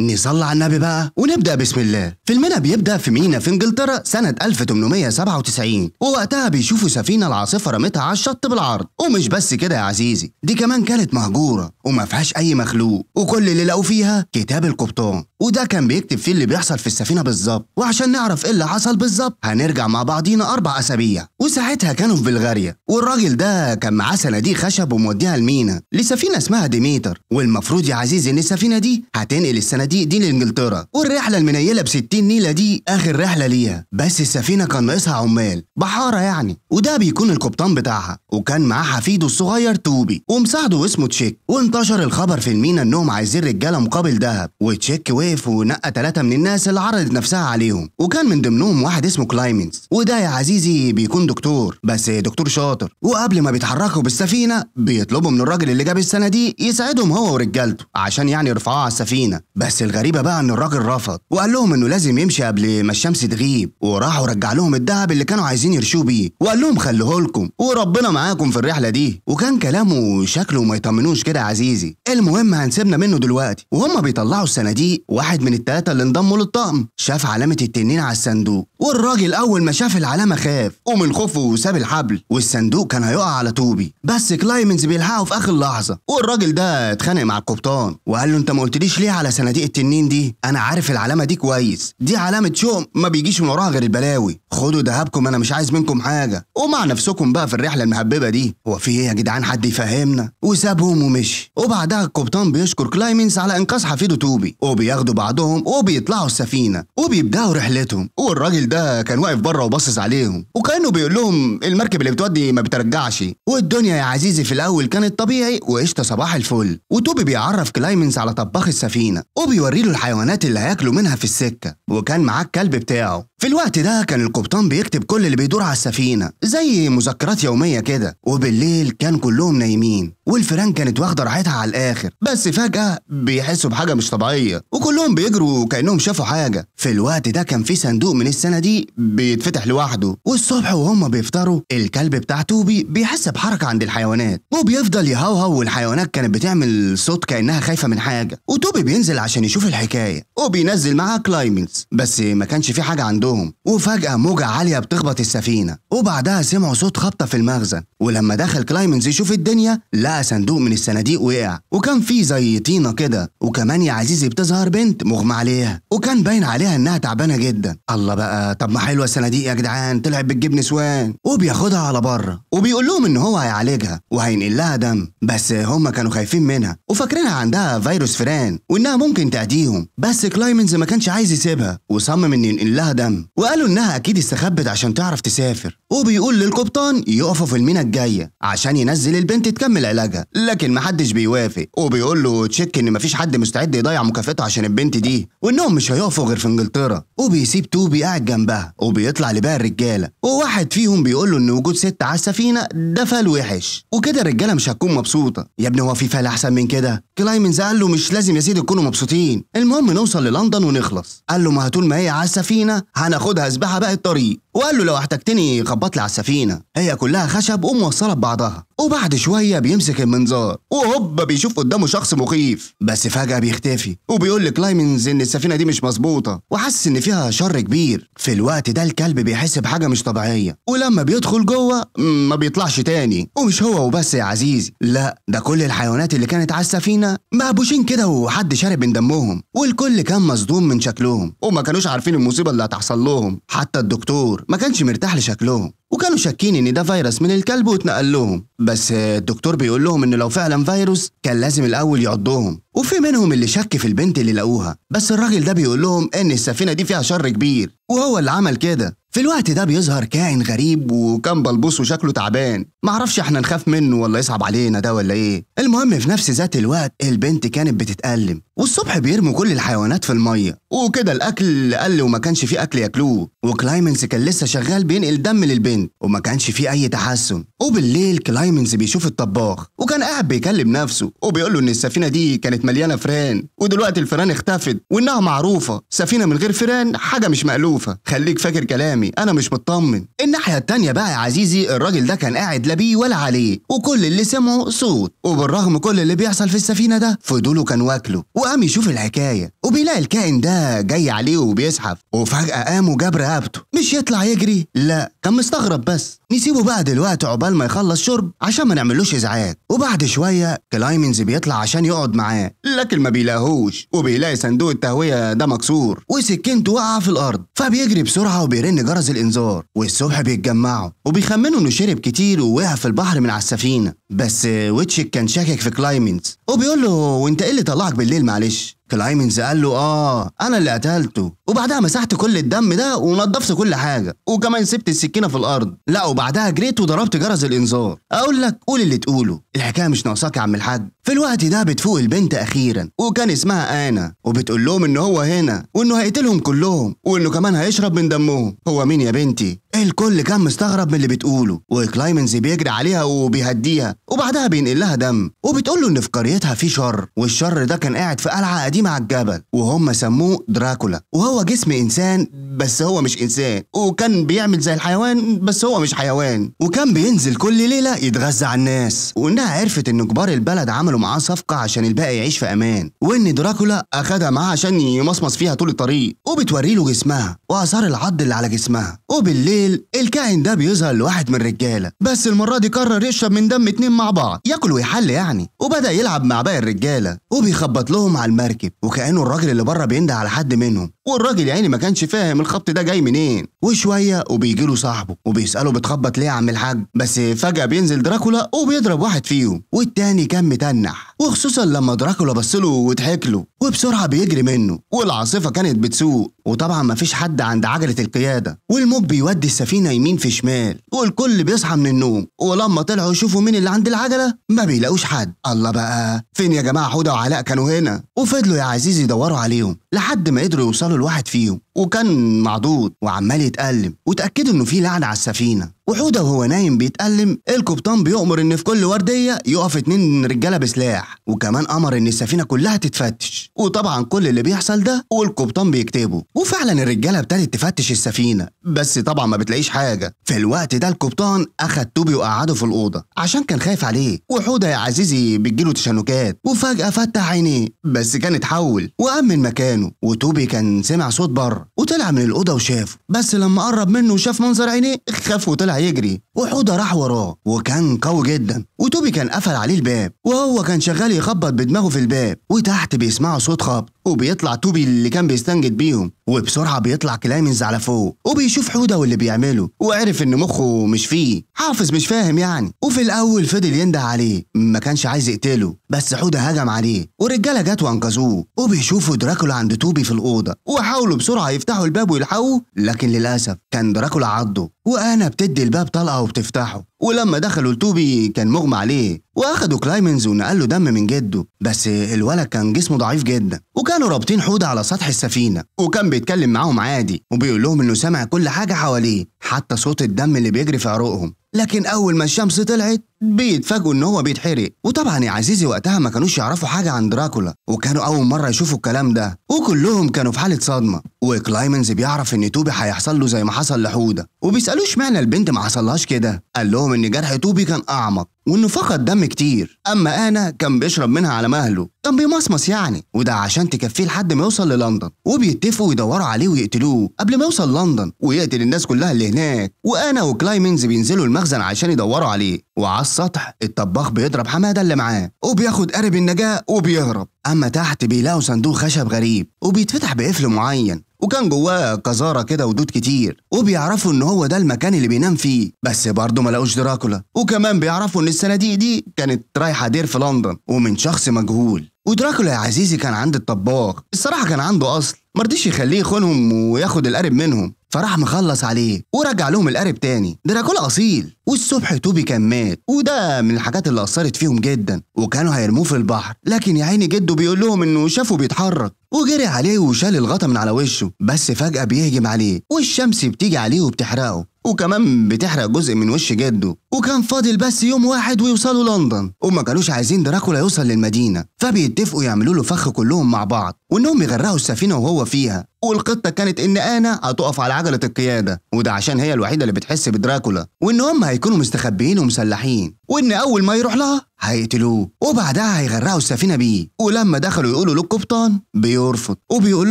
نصلي على النبي بقى ونبدا بسم الله في المنى بيبدا في مينا في انجلترا سنه 1897 ووقتها بيشوفوا سفينه العاصفه رمتها على الشط بالعرض ومش بس كده يا عزيزي دي كمان كانت مهجوره وما فيهاش اي مخلوق وكل اللي لقوا فيها كتاب القبطان وده كان بيكتب فيه اللي بيحصل في السفينه بالظبط وعشان نعرف ايه اللي حصل بالظبط هنرجع مع بعضينا اربع اسابيع وساعتها كانوا في بلغاريا والراجل ده كان معاه صناديق خشب وموديها لمينا لسفينه اسمها ديميتر والمفروض يا عزيزي ان السفينه دي هتنقل السنة دي دي لانجلترا والرحله المنيله ب 60 نيله دي اخر رحله ليها بس السفينه كان ناقصها عمال بحاره يعني وده بيكون القبطان بتاعها وكان معاه حفيده الصغير توبي ومساعده اسمه تشيك وانتشر الخبر في المينا انهم عايزين رجاله مقابل ذهب وتشيك وقف ونقى ثلاثه من الناس اللي عرضت نفسها عليهم وكان من ضمنهم واحد اسمه كلايمنز وده يا عزيزي بيكون دكتور بس دكتور شاطر وقبل ما بيتحركوا بالسفينه بيطلبوا من الراجل اللي جاب السنه دي يساعدهم هو ورجالته عشان يعني يرفعوها على السفينه بس بس الغريبه بقى ان الراجل رفض وقال لهم انه لازم يمشي قبل ما الشمس تغيب وراح ورجع لهم الذهب اللي كانوا عايزين يرشوه بيه وقال لهم خليه لكم وربنا معاكم في الرحله دي وكان كلامه شكله ما يطمنوش كده عزيزي المهم هنسيبنا منه دلوقتي وهم بيطلعوا الصناديق واحد من التلاتة اللي انضموا للطقم شاف علامه التنين على الصندوق والراجل أول ما شاف العلامة خاف ومن خوفه ساب الحبل والصندوق كان هيقع على توبي بس كلايمنز بيلحقه في آخر لحظة والراجل ده اتخانق مع القبطان وقال له أنت ما قلتليش ليه على صناديق التنين دي أنا عارف العلامة دي كويس دي علامة شؤم ما بيجيش من وراها غير البلاوي خدوا ذهبكم أنا مش عايز منكم حاجة ومع نفسكم بقى في الرحلة المهببة دي هو في إيه يا جدعان حد يفهمنا وسابهم ومشي وبعدها القبطان بيشكر كلايمنز على إنقاذ حفيده توبي وبياخدوا بعضهم وبيطلعوا السفينة وبيبدأوا رحلتهم والراجل ده كان واقف بره وباصص عليهم وكانه بيقول لهم المركب اللي بتودي ما بترجعش والدنيا يا عزيزي في الاول كانت طبيعي وقشطه صباح الفل وتوبي بيعرف كلايمنز على طباخ السفينه وبيوري له الحيوانات اللي هياكلوا منها في السكه وكان معاه الكلب بتاعه في الوقت ده كان القبطان بيكتب كل اللي بيدور على السفينه زي مذكرات يوميه كده وبالليل كان كلهم نايمين والفيران كانت واخده راحتها على الاخر بس فجاه بيحسوا بحاجه مش طبيعيه وكلهم بيجروا كانهم شافوا حاجه في الوقت ده كان في صندوق من السنه دي بيتفتح لوحده والصبح وهم بيفطروا الكلب بتاع توبي بيحس بحركة عند الحيوانات وبيفضل يهوهو والحيوانات كانت بتعمل صوت كأنها خايفة من حاجة وتوبي بينزل عشان يشوف الحكاية وبينزل معاه كلايمنز بس ما كانش في حاجة عندهم وفجأة موجة عالية بتخبط السفينة وبعدها سمعوا صوت خبطة في المخزن ولما دخل كلايمنز يشوف الدنيا لقى صندوق من الصناديق وقع وكان فيه زي طينة كده وكمان يا عزيزي بتظهر بنت مغمى عليها وكان باين عليها انها تعبانة جدا الله بقى طب ما حلوه الصناديق يا جدعان طلعت بتجيب نسوان وبياخدها على بره وبيقول لهم ان هو هيعالجها وهينقل لها دم بس هم كانوا خايفين منها وفاكرينها عندها فيروس فران وانها ممكن تعديهم بس كلايمنز ما كانش عايز يسيبها وصمم ان ينقل لها دم وقالوا انها اكيد استخبت عشان تعرف تسافر وبيقول للقبطان يقفوا في المينا الجايه عشان ينزل البنت تكمل علاجها لكن محدش بيوافق وبيقول له تشيك ان مفيش حد مستعد يضيع مكافاته عشان البنت دي وانهم مش هيقفوا غير في انجلترا وبيسيب توبي قاعد جنبها وبيطلع لباقي الرجاله وواحد فيهم بيقول له ان وجود ست على السفينه ده فال وحش وكده الرجاله مش هتكون مبسوطه يا ابني هو في فال احسن من كده كلايمنز قال له مش لازم يا سيدي تكونوا مبسوطين المهم نوصل للندن ونخلص قال له ما طول ما هي على السفينه هناخدها سباحه بقى الطريق وقال له لو احتجتني خبط لي على السفينه هي كلها خشب وموصله ببعضها وبعد شويه بيمسك المنظار وهوب بيشوف قدامه شخص مخيف بس فجاه بيختفي وبيقول لكلايمنز ان السفينه دي مش مظبوطه وحاسس ان فيها شر كبير في الوقت ده الكلب بيحس بحاجه مش طبيعيه ولما بيدخل جوه ما بيطلعش تاني ومش هو وبس يا عزيزي لا ده كل الحيوانات اللي كانت على السفينه مقبوشين كده وحد شارب من دمهم والكل كان مصدوم من شكلهم وما كانوش عارفين المصيبه اللي هتحصل لهم حتى الدكتور ما كانش مرتاح لشكلهم وكانوا شاكين ان ده فيروس من الكلب واتنقل لهم بس الدكتور بيقول لهم ان لو فعلا فيروس كان لازم الاول يعضهم وفي منهم اللي شك في البنت اللي لقوها بس الراجل ده بيقول لهم ان السفينه دي فيها شر كبير وهو اللي عمل كده في الوقت ده بيظهر كائن غريب وكان بلبوس وشكله تعبان معرفش احنا نخاف منه ولا يصعب علينا ده ولا ايه المهم في نفس ذات الوقت البنت كانت بتتألم والصبح بيرموا كل الحيوانات في المية وكده الأكل قل وما كانش فيه أكل ياكلوه وكلايمنز كان لسه شغال بينقل دم للبنت وما كانش فيه أي تحسن وبالليل كلايمنز بيشوف الطباخ وكان قاعد بيكلم نفسه وبيقول له إن السفينة دي كانت مليانة فران ودلوقتي الفران اختفت وإنها معروفة سفينة من غير فران حاجة مش مألوفة خليك فاكر كلام قدامي انا مش مطمن الناحيه التانيه بقى يا عزيزي الراجل ده كان قاعد لا بيه ولا عليه وكل اللي سمعه صوت وبالرغم كل اللي بيحصل في السفينه ده فضوله كان واكله وقام يشوف الحكايه وبيلاقي الكائن ده جاي عليه وبيزحف وفجاه قام وجاب رقبته مش يطلع يجري لا كان مستغرب بس نسيبه بقى دلوقتي عقبال ما يخلص شرب عشان ما نعملوش ازعاج وبعد شويه كلايمنز بيطلع عشان يقعد معاه لكن ما بيلاقيهوش وبيلاقي صندوق التهويه ده مكسور وسكينته واقعه في الارض فبيجري بسرعه وبيرن جرس الانذار والصبح بيتجمعوا وبيخمنوا انه شرب كتير ووقع في البحر من على السفينه بس آه، ويتشك كان شاكك في كلايمنز وبيقول له وانت ايه اللي طلعك بالليل معلش كلايمنز قال له اه انا اللي قتلته وبعدها مسحت كل الدم ده ونضفت كل حاجه وكمان سبت السكينه في الارض لا وبعدها جريت وضربت جرس الانذار اقول لك قول اللي تقوله الحكايه مش ناقصاك يا عم الحاج في الوقت ده بتفوق البنت اخيرا وكان اسمها انا وبتقول لهم ان هو هنا وانه هيقتلهم كلهم وانه كمان هيشرب من دمهم هو مين يا بنتي إيه الكل كان مستغرب من اللي بتقوله وكلايمنز بيجري عليها وبيهديها وبعدها بينقل لها دم وبتقول له ان في قريتها في شر والشر ده كان قاعد في قلعه قديمه على الجبل وهم سموه دراكولا وهو جسم انسان بس هو مش انسان وكان بيعمل زي الحيوان بس هو مش حيوان وكان بينزل كل ليله يتغذى على الناس وانها عرفت ان كبار البلد عملوا معاه صفقه عشان الباقي يعيش في امان وان دراكولا اخدها معاه عشان يمصمص فيها طول الطريق وبتوري له جسمها واثار العض اللي على جسمها وبالليل بالليل الكائن ده بيظهر لواحد من الرجاله بس المره دي قرر يشرب من دم اتنين مع بعض ياكل ويحل يعني وبدا يلعب مع باقي الرجاله وبيخبط لهم على المركب وكانه الراجل اللي بره بينده على حد منهم والراجل يا عيني ما كانش فاهم الخط ده جاي منين وشويه وبيجي له صاحبه وبيساله بتخبط ليه يا عم الحاج بس فجاه بينزل دراكولا وبيضرب واحد فيهم والتاني كان متنح وخصوصا لما دراكولا بص له وضحك له وبسرعه بيجري منه والعاصفه كانت بتسوق وطبعا ما فيش حد عند عجله القياده والموج بيودي السفينه يمين في شمال والكل بيصحى من النوم ولما طلعوا يشوفوا مين اللي عند العجله ما بيلاقوش حد الله بقى فين يا جماعه حوده وعلاء كانوا هنا وفضلوا يا عزيزي يدوروا عليهم لحد ما قدروا يوصلوا لواحد فيهم وكان معضود وعمال يتألم وتأكدوا إنه في لعنة على السفينة وحودة وهو نايم بيتألم القبطان بيؤمر إن في كل وردية يقف اتنين رجالة بسلاح وكمان أمر إن السفينة كلها تتفتش وطبعا كل اللي بيحصل ده والقبطان بيكتبه وفعلا الرجالة ابتدت تفتش السفينة بس طبعا ما بتلاقيش حاجة في الوقت ده القبطان أخد توبي وقعده في الأوضة عشان كان خايف عليه وحودة يا عزيزي بتجيله تشنجات وفجأة فتح عينيه بس كان اتحول وقام من مكانه وتوبي كان سمع صوت بره وطلع من الأوضة وشافه بس لما قرب منه وشاف منظر عينيه خاف وطلع يجري وحودة راح وراه وكان قوي جدا وتوبي كان قفل عليه الباب وهو كان شغال يخبط بدماغه في الباب وتحت بيسمعوا صوت خبط وبيطلع توبي اللي كان بيستنجد بيهم وبسرعة بيطلع كلايمنز على فوق وبيشوف حودة واللي بيعمله وعرف إن مخه مش فيه حافظ مش فاهم يعني وفي الأول فضل ينده عليه ما كانش عايز يقتله بس حودة هجم عليه ورجاله جت وأنقذوه وبيشوفوا دراكولا عند توبي في الأوضة وحاولوا بسرعة يفتحوا الباب ويلحقوه لكن للأسف كان دراكولا عضه وأنا بتدي الباب طلقة وبتفتحه ولما دخلوا التوبي كان مغمى عليه واخدوا كلايمنز ونقلوا دم من جده بس الولد كان جسمه ضعيف جدا وكانوا رابطين حوضة على سطح السفينة وكان بيتكلم معاهم عادي وبيقول لهم انه سمع كل حاجة حواليه حتى صوت الدم اللي بيجري في عروقهم لكن اول ما الشمس طلعت بيتفاجئوا ان هو بيتحرق وطبعا يا عزيزي وقتها ما كانوش يعرفوا حاجه عن دراكولا وكانوا اول مره يشوفوا الكلام ده وكلهم كانوا في حاله صدمه وكلايمنز بيعرف ان توبي هيحصل له زي ما حصل لحوده وبيسالوه اشمعنى البنت ما حصلهاش كده قال لهم ان جرح توبي كان اعمق وانه فقد دم كتير اما انا كان بيشرب منها على مهله كان بيمصمص يعني وده عشان تكفيه لحد ما يوصل للندن وبيتفقوا يدوروا عليه ويقتلوه قبل ما يوصل لندن ويقتل الناس كلها اللي هناك وانا وكلايمنز بينزلوا المخزن عشان يدوروا عليه وعصر السطح الطباخ بيضرب حماده اللي معاه وبياخد قارب النجاه وبيهرب اما تحت بيلاقوا صندوق خشب غريب وبيتفتح بقفل معين وكان جواه قذاره كده ودود كتير وبيعرفوا ان هو ده المكان اللي بينام فيه بس برضه ما لقوش دراكولا وكمان بيعرفوا ان الصناديق دي كانت رايحه دير في لندن ومن شخص مجهول ودراكولا يا عزيزي كان عند الطباخ الصراحه كان عنده اصل مرضيش يخليه يخونهم وياخد القارب منهم فراح مخلص عليه ورجع لهم القارب تاني دراكولا اصيل والصبح توبي كان مات وده من الحاجات اللي اثرت فيهم جدا وكانوا هيرموه في البحر لكن يا عيني جده بيقول لهم انه شافه بيتحرك وجري عليه وشال الغطا من على وشه بس فجاه بيهجم عليه والشمس بتيجي عليه وبتحرقه وكمان بتحرق جزء من وش جده وكان فاضل بس يوم واحد ويوصلوا لندن وما كانوش عايزين دراكولا يوصل للمدينه فبيتفقوا يعملوا له فخ كلهم مع بعض وانهم يغرقوا السفينه وهو فيها والقطة كانت إن أنا هتقف على عجلة القيادة وده عشان هي الوحيدة اللي بتحس بدراكولا وإن هم هيكونوا مستخبيين ومسلحين وإن أول ما يروح لها هيقتلوه وبعدها هيغرقوا السفينة بيه ولما دخلوا يقولوا للقبطان بيرفض وبيقول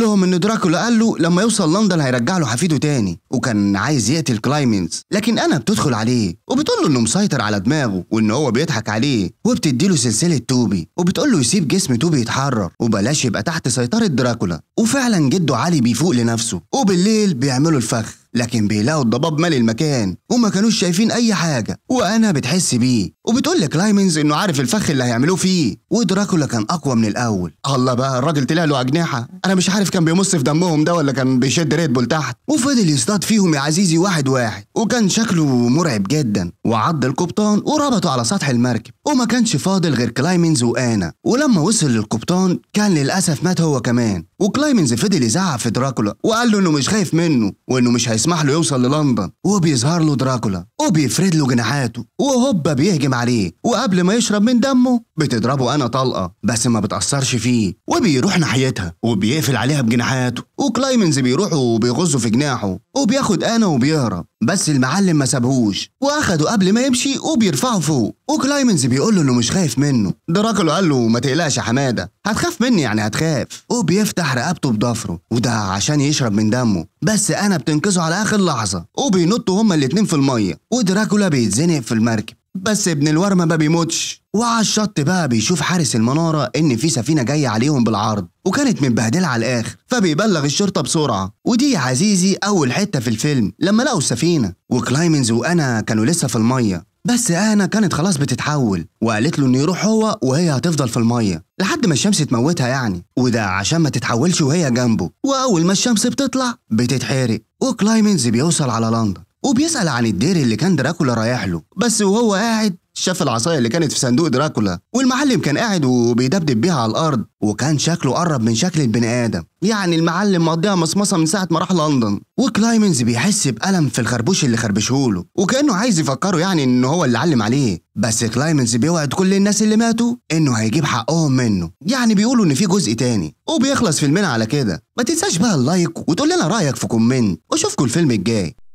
لهم إن دراكولا قال له لما يوصل لندن هيرجع له حفيده تاني وكان عايز يقتل كلايمنز لكن أنا بتدخل عليه وبتقول له إنه مسيطر على دماغه وإن هو بيضحك عليه وبتدي له سلسلة توبي وبتقول له يسيب جسم توبي يتحرر وبلاش يبقى تحت سيطرة دراكولا وفعلا جده علي بيفوق لنفسه وبالليل بيعملوا الفخ لكن بيلاقوا الضباب مالي المكان وما كانوش شايفين اي حاجه وانا بتحس بيه وبتقول لكلايمنز انه عارف الفخ اللي هيعملوه فيه ودراكولا كان اقوى من الاول الله بقى الراجل طلع له اجنحه انا مش عارف كان بيمص في دمهم ده ولا كان بيشد ريد بول تحت وفضل يصطاد فيهم يا عزيزي واحد واحد وكان شكله مرعب جدا وعض القبطان وربطه على سطح المركب وما كانش فاضل غير كلايمنز وانا ولما وصل للقبطان كان للاسف مات هو كمان وكلايمنز فضل يزعق في دراكولا وقال له انه مش خايف منه وانه مش هيسمح له يوصل للندن وبيظهر له دراكولا وبيفرد له جناحاته وهوبا بيهجم عليه وقبل ما يشرب من دمه بتضربه انا طلقه بس ما بتاثرش فيه وبيروح ناحيتها وبيقفل عليها بجناحاته وكلايمنز بيروح وبيغزه في جناحه وبياخد انا وبيهرب بس المعلم ما سابهوش واخده قبل ما يمشي وبيرفعه فوق وكلايمنز بيقول له انه مش خايف منه دراكولا قال له ما تقلقش يا حماده هتخاف مني يعني هتخاف وبيفتح رقبته بضفره وده عشان يشرب من دمه بس انا بتنقذه على اخر لحظه وبينطوا هما الاتنين في الميه ودراكولا بيتزنق في المركب بس ابن الورمة ما بيموتش وعلى الشط بقى بيشوف حارس المنارة إن في سفينة جاية عليهم بالعرض وكانت متبهدلة على الآخر فبيبلغ الشرطة بسرعة ودي يا عزيزي أول حتة في الفيلم لما لقوا السفينة وكلايمنز وأنا كانوا لسه في المية بس أنا كانت خلاص بتتحول وقالت له إنه يروح هو وهي هتفضل في المية لحد ما الشمس تموتها يعني وده عشان ما تتحولش وهي جنبه وأول ما الشمس بتطلع بتتحرق وكلايمنز بيوصل على لندن وبيسأل عن الدير اللي كان دراكولا رايح له بس وهو قاعد شاف العصاية اللي كانت في صندوق دراكولا والمعلم كان قاعد وبيدبدب بيها على الأرض وكان شكله قرب من شكل البني آدم يعني المعلم مقضيها مصمصة من ساعة ما راح لندن وكلايمنز بيحس بألم في الخربوش اللي خربشهوله وكأنه عايز يفكره يعني إن هو اللي علم عليه بس كلايمنز بيوعد كل الناس اللي ماتوا إنه هيجيب حقهم منه يعني بيقولوا إن في جزء تاني وبيخلص فيلمنا على كده ما تنساش بقى اللايك وتقول لنا رأيك في كومنت واشوفكم الفيلم الجاي